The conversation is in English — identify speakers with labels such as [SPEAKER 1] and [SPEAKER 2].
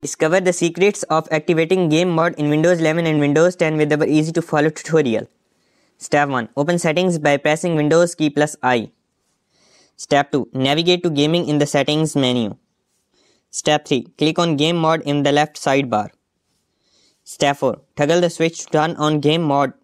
[SPEAKER 1] Discover the secrets of activating game mode in Windows 11 and Windows 10 with our easy to follow tutorial. Step 1. Open settings by pressing Windows key plus I. Step 2. Navigate to gaming in the settings menu. Step 3. Click on game mode in the left sidebar. Step 4. Toggle the switch to turn on game mode